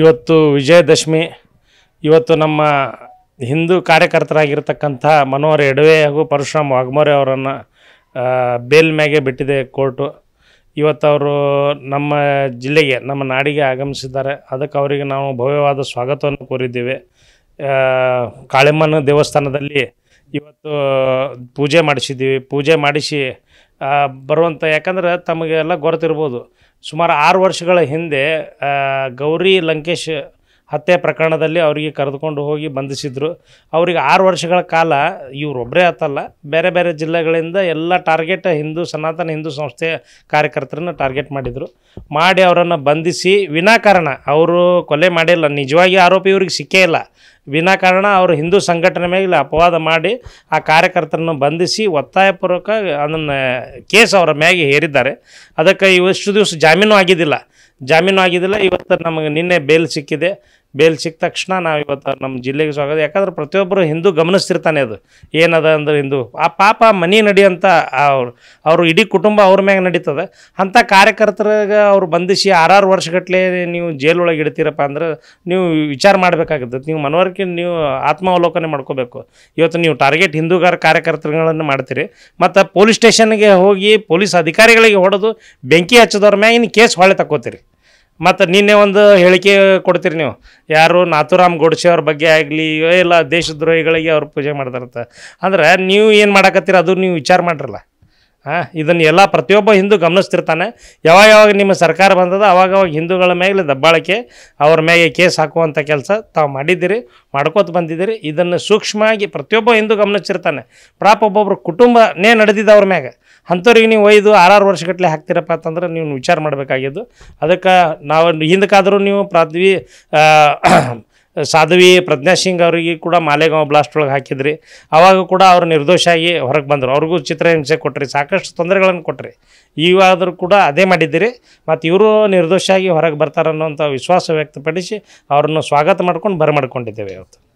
ಇವತ್ತು ವಿಜಯದಶಮಿ ಇವತ್ತು ನಮ್ಮ ಹಿಂದೂ ಕಾರ್ಯಕರ್ತರಾಗಿರ್ತಕ್ಕಂಥ ಮನೋಹರ್ ಎಡವೆ ಹಾಗೂ ಪರಶುರಾಮ್ ವಾಗ್ಮೋರೆ ಅವರನ್ನು ಬೇಲ್ ಮ್ಯಾಗೆ ಬಿಟ್ಟಿದೆ ಕೋರ್ಟು ಇವತ್ತು ಅವರು ನಮ್ಮ ಜಿಲ್ಲೆಗೆ ನಮ್ಮ ನಾಡಿಗೆ ಆಗಮಿಸಿದ್ದಾರೆ ಅದಕ್ಕೆ ಅವರಿಗೆ ನಾವು ಭವ್ಯವಾದ ಸ್ವಾಗತವನ್ನು ಕೋರಿದ್ದೇವೆ ಕಾಳಿಮ್ಮನ ದೇವಸ್ಥಾನದಲ್ಲಿ ಇವತ್ತು ಪೂಜೆ ಮಾಡಿಸಿದ್ದೀವಿ ಪೂಜೆ ಮಾಡಿಸಿ ಬರುವಂಥ ಯಾಕಂದ್ರೆ ತಮಗೆಲ್ಲ ಗೊತ್ತಿರ್ಬೋದು ಸುಮಾರು ಆರು ವರ್ಷಗಳ ಹಿಂದೆ ಗೌರಿ ಲಂಕೇಶ್ ಹತ್ಯೆ ಪ್ರಕರಣದಲ್ಲಿ ಅವರಿಗೆ ಕರೆದುಕೊಂಡು ಹೋಗಿ ಬಂಧಿಸಿದರು ಅವರಿಗೆ ಆರು ವರ್ಷಗಳ ಕಾಲ ಇವರೊಬ್ಬರೇ ಆತಲ್ಲ ಬೇರೆ ಬೇರೆ ಜಿಲ್ಲೆಗಳಿಂದ ಎಲ್ಲ ಟಾರ್ಗೆಟ್ ಹಿಂದೂ ಸನಾತನ ಹಿಂದೂ ಸಂಸ್ಥೆಯ ಕಾರ್ಯಕರ್ತರನ್ನು ಟಾರ್ಗೆಟ್ ಮಾಡಿದರು ಮಾಡಿ ಅವರನ್ನು ಬಂಧಿಸಿ ವಿನಾಕಾರಣ ಅವರು ಕೊಲೆ ಮಾಡಿಲ್ಲ ನಿಜವಾಗಿ ಆರೋಪಿ ಇವ್ರಿಗೆ ಸಿಕ್ಕೇ ಇಲ್ಲ ವಿನಾಕಾರಣ ಅವರು ಹಿಂದೂ ಸಂಘಟನೆ ಮೇಲೆ ಅಪವಾದ ಮಾಡಿ ಆ ಕಾರ್ಯಕರ್ತರನ್ನು ಬಂಧಿಸಿ ಒತ್ತಾಯಪೂರ್ವಕ ಅದನ್ನು ಕೇಸ್ ಅವರ ಮ್ಯಾಗೆ ಹೇರಿದ್ದಾರೆ ಅದಕ್ಕೆ ಇವಷ್ಟು ದಿವಸ ಜಾಮೀನು ಆಗಿದ್ದಿಲ್ಲ ಜಾಮೀನು ಆಗಿದ್ದಿಲ್ಲ ಇವತ್ತು ನಮಗೆ ನಿನ್ನೆ ಬೇಲ್ ಸಿಕ್ಕಿದೆ ಬೇಲ್ ಸಿಕ್ಕ ತಕ್ಷಣ ನಾವು ಇವತ್ತು ನಮ್ಮ ಜಿಲ್ಲೆಗೆ ಸ್ವಾಗತ ಯಾಕಂದ್ರೆ ಪ್ರತಿಯೊಬ್ಬರು ಹಿಂದೂ ಗಮನಿಸ್ತಿರ್ತಾನೆ ಅದು ಏನದ ಅಂದ್ರೆ ಹಿಂದೂ ಆ ಪಾಪ ಮನೆ ನಡಿಯಂಥ ಅವ್ರು ಅವರು ಇಡೀ ಕುಟುಂಬ ಅವ್ರ ಮ್ಯಾಗೆ ನಡೀತದೆ ಅಂಥ ಕಾರ್ಯಕರ್ತರಿಗೆ ಅವ್ರು ಬಂಧಿಸಿ ಆರಾರು ವರ್ಷಗಟ್ಟಲೆ ನೀವು ಜೈಲೊಳಗೆ ಇಡ್ತೀರಪ್ಪ ಅಂದ್ರೆ ನೀವು ವಿಚಾರ ಮಾಡಬೇಕಾಗುತ್ತೆ ನೀವು ಮನವರಿಕೆ ನೀವು ಆತ್ಮಾವಲೋಕನೆ ಮಾಡ್ಕೋಬೇಕು ಇವತ್ತು ನೀವು ಟಾರ್ಗೆಟ್ ಹಿಂದೂಗಾರ ಕಾರ್ಯಕರ್ತರುಗಳನ್ನು ಮಾಡ್ತೀರಿ ಮತ್ತು ಪೊಲೀಸ್ ಸ್ಟೇಷನ್ಗೆ ಹೋಗಿ ಪೊಲೀಸ್ ಅಧಿಕಾರಿಗಳಿಗೆ ಹೊಡೆದು ಬೆಂಕಿ ಹಚ್ಚಿದವ್ರ ಮ್ಯಾಗ ಕೇಸ್ ಹೊಳೆ ತಕ್ಕೋತೀರಿ ಮತ್ತು ನಿನ್ನೆ ಒಂದು ಹೇಳಿಕೆ ಕೊಡ್ತೀರಿ ನೀವು ಯಾರು ನಾಥುರಾಮ್ ಗೋಡ್ಸೆ ಅವ್ರ ಬಗ್ಗೆ ಆಗಲಿ ಇಲ್ಲ ದೇಶದ್ರೋಹಿಗಳಿಗೆ ಅವ್ರು ಪೂಜೆ ಮಾಡ್ತಾರಂತ ಅಂದ್ರೆ ನೀವು ಏನು ಮಾಡಕತ್ತೀರ ಅದು ನೀವು ವಿಚಾರ ಮಾಡ್ರಲ್ಲ ಹಾಂ ಇದನ್ನು ಎಲ್ಲ ಪ್ರತಿಯೊಬ್ಬ ಹಿಂದೂ ಗಮನಿಸ್ತಿರ್ತಾನೆ ಯಾವಾಗ ಯಾವಾಗ ನಿಮ್ಮ ಸರ್ಕಾರ ಬಂದದ ಅವಾಗ ಅವಾಗ ಹಿಂದೂಗಳ ಮೇಲೆ ದಬ್ಬಾಳಿಕೆ ಅವ್ರ ಮೇಲೆ ಕೇಸ್ ಹಾಕುವಂಥ ಕೆಲಸ ತಾವು ಮಾಡಿದ್ದೀರಿ ಮಾಡ್ಕೋತ ಬಂದಿದ್ದೀರಿ ಇದನ್ನು ಸೂಕ್ಷ್ಮವಾಗಿ ಪ್ರತಿಯೊಬ್ಬ ಹಿಂದೂ ಗಮನಿಸ್ತಿರ್ತಾನೆ ಪ್ರಾಪ ಒಬ್ಬೊಬ್ಬರು ಕುಟುಂಬನೇ ನಡೆದಿದ್ದ ಅವ್ರ ಮ್ಯಾಗ ಅಂಥವ್ರಿಗೆ ನೀವು ಒಯ್ದು ಆರಾರು ವರ್ಷಗಟ್ಟಲೆ ಹಾಕ್ತಿರಪ್ಪ ಅಂತಂದ್ರೆ ನೀವು ವಿಚಾರ ಮಾಡಬೇಕಾಗಿದ್ದು ಅದಕ್ಕೆ ನಾವು ಹಿಂದಕ್ಕಾದರೂ ನೀವು ಪ್ರಾದ್ವಿ ಸಾಧ್ವಿ ಪ್ರಜ್ಞಾ ಸಿಂಗ್ ಅವರಿಗೆ ಕೂಡ ಮಾಲೆಗಾಂವ್ ಬ್ಲಾಸ್ಟ್ ಒಳಗೆ ಹಾಕಿದ್ರಿ ಅವಾಗ ಕೂಡ ಅವರು ಆಗಿ ಹೊರಗೆ ಬಂದರು ಅವ್ರಿಗೂ ಚಿತ್ರಹಿಂಸೆ ಕೊಟ್ರಿ ಸಾಕಷ್ಟು ತೊಂದರೆಗಳನ್ನು ಕೊಟ್ಟರಿ ಈವಾದರೂ ಕೂಡ ಅದೇ ಮಾಡಿದ್ದೀರಿ ಮತ್ತು ಇವರು ಆಗಿ ಹೊರಗೆ ಬರ್ತಾರನ್ನೋಂಥ ವಿಶ್ವಾಸ ವ್ಯಕ್ತಪಡಿಸಿ ಅವರನ್ನು ಸ್ವಾಗತ ಮಾಡ್ಕೊಂಡು ಬರಮಾಡ್ಕೊಂಡಿದ್ದೇವೆ ಇವತ್ತು